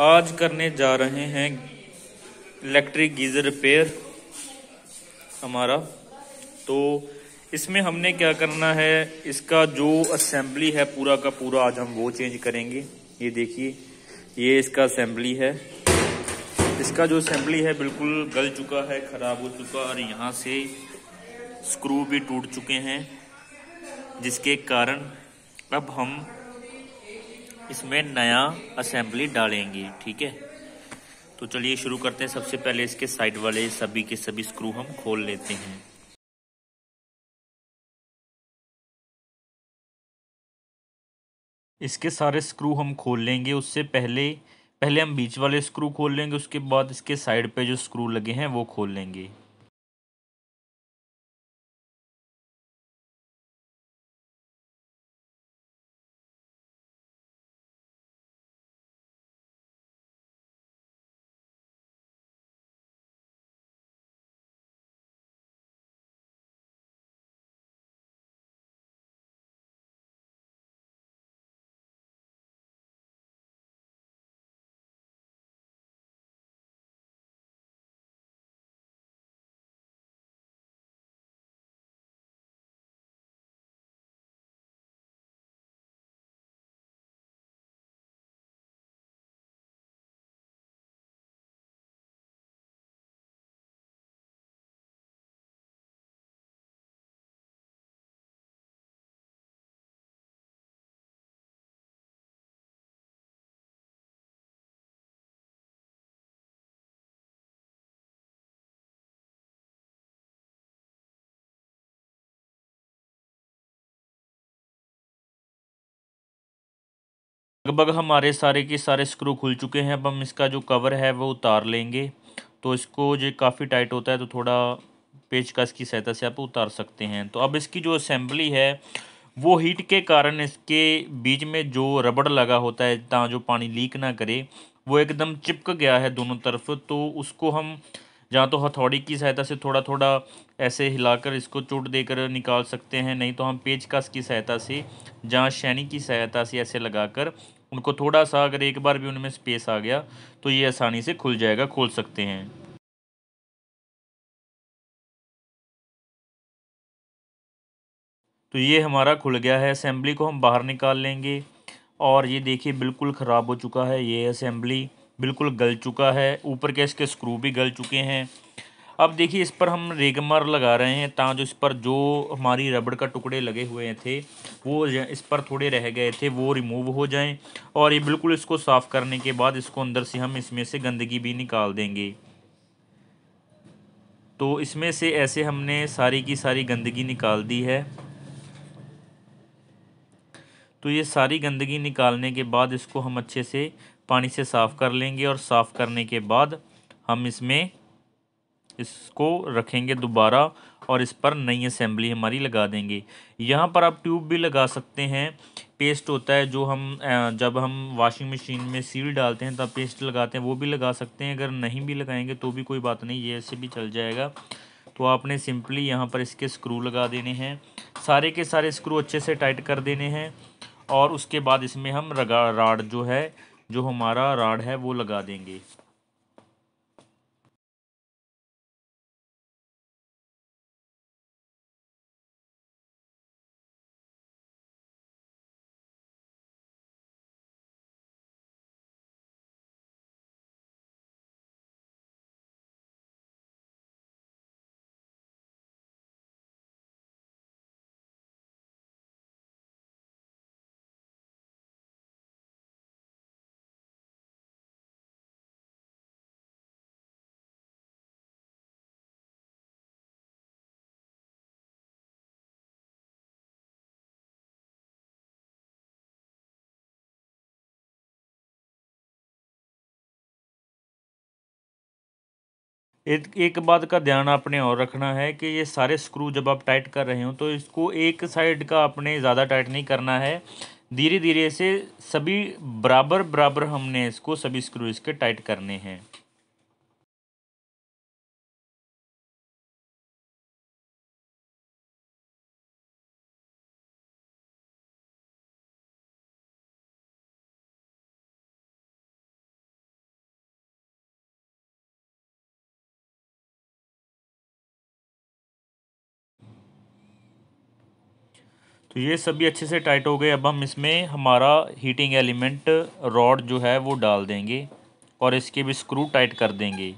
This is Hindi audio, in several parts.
आज करने जा रहे हैं इलेक्ट्रिक गीज़र रिपेयर हमारा तो इसमें हमने क्या करना है इसका जो असेंबली है पूरा का पूरा आज हम वो चेंज करेंगे ये देखिए ये इसका असेंबली है इसका जो असेंबली है बिल्कुल गल चुका है ख़राब हो चुका और यहाँ से स्क्रू भी टूट चुके हैं जिसके कारण अब हम इसमें नया असेंबली डालेंगे ठीक है तो चलिए शुरू करते हैं सबसे पहले इसके साइड वाले सभी के सभी स्क्रू हम खोल लेते हैं इसके सारे स्क्रू हम खोल लेंगे उससे पहले पहले हम बीच वाले स्क्रू खोल लेंगे उसके बाद इसके साइड पे जो स्क्रू लगे हैं वो खोल लेंगे लगभग हमारे सारे के सारे स्क्रू खुल चुके हैं अब हम इसका जो कवर है वो उतार लेंगे तो इसको जो काफ़ी टाइट होता है तो थोड़ा पेचकस की सहायता से आप उतार सकते हैं तो अब इसकी जो असेंबली है वो हीट के कारण इसके बीच में जो रबड़ लगा होता है ता जो पानी लीक ना करे वो एकदम चिपक गया है दोनों तरफ तो उसको हम जहाँ तो हथौड़ी की सहायता से थोड़ा थोड़ा ऐसे हिलाकर इसको चोट देकर निकाल सकते हैं नहीं तो हम पेचकस की सहायता से जहाँ शैनी की सहायता से ऐसे लगाकर उनको थोड़ा सा अगर एक बार भी उनमें स्पेस आ गया तो ये आसानी से खुल जाएगा खोल सकते हैं तो ये हमारा खुल गया है असेंबली को हम बाहर निकाल लेंगे और ये देखिए बिल्कुल ख़राब हो चुका है ये असेंबली बिल्कुल गल चुका है ऊपर के इसके स्क्रू भी गल चुके हैं अब देखिए इस पर हम रेगमर लगा रहे हैं ताकि जो इस पर जो हमारी रबड़ का टुकड़े लगे हुए थे वो इस पर थोड़े रह गए थे वो रिमूव हो जाएं और ये बिल्कुल इसको साफ़ करने के बाद इसको अंदर से हम इसमें से गंदगी भी निकाल देंगे तो इसमें से ऐसे हमने सारी की सारी गंदगी निकाल दी है तो ये सारी गंदगी निकालने के बाद इसको हम अच्छे से पानी से साफ़ कर लेंगे और साफ़ करने के बाद हम इसमें इसको रखेंगे दोबारा और इस पर नई असेंबली हमारी लगा देंगे यहाँ पर आप ट्यूब भी लगा सकते हैं पेस्ट होता है जो हम जब हम वॉशिंग मशीन में सील डालते हैं तब पेस्ट लगाते हैं वो भी लगा सकते हैं अगर नहीं भी लगाएंगे तो भी कोई बात नहीं ये ऐसे भी चल जाएगा तो आपने सिंपली यहाँ पर इसके स्क्रू लगा देने हैं सारे के सारे स्क्रू अच्छे से टाइट कर देने हैं और उसके बाद इसमें हम रगा राड जो है जो हमारा राड है वो लगा देंगे एक एक बात का ध्यान आपने और रखना है कि ये सारे स्क्रू जब आप टाइट कर रहे हो तो इसको एक साइड का आपने ज़्यादा टाइट नहीं करना है धीरे धीरे से सभी बराबर बराबर हमने इसको सभी स्क्रू इसके टाइट करने हैं तो ये सभी अच्छे से टाइट हो गए अब हम इसमें हमारा हीटिंग एलिमेंट रॉड जो है वो डाल देंगे और इसके भी स्क्रू टाइट कर देंगे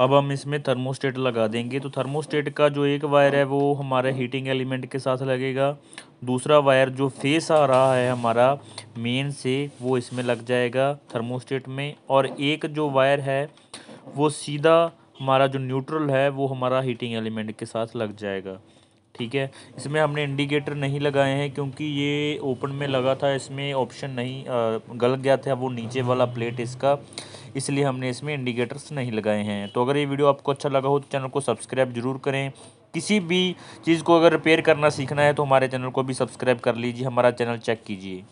अब हम इसमें थर्मोस्टेट लगा देंगे तो थर्मोस्टेट का जो एक वायर है वो हमारे हीटिंग एलिमेंट के साथ लगेगा दूसरा वायर जो फेस आ रहा है हमारा मेन से वो इसमें लग जाएगा थर्मोस्टेट में और एक जो वायर है वो सीधा हमारा जो न्यूट्रल है वो हमारा हीटिंग एलिमेंट के साथ लग जाएगा ठीक है इसमें हमने इंडिकेटर नहीं लगाए हैं क्योंकि ये ओपन में लगा था इसमें ऑप्शन नहीं गल गया था वो नीचे वाला प्लेट इसका इसलिए हमने इसमें इंडिकेटर्स नहीं लगाए हैं तो अगर ये वीडियो आपको अच्छा लगा हो तो चैनल को सब्सक्राइब जरूर करें किसी भी चीज़ को अगर रिपेयर करना सीखना है तो हमारे चैनल को भी सब्सक्राइब कर लीजिए हमारा चैनल चेक कीजिए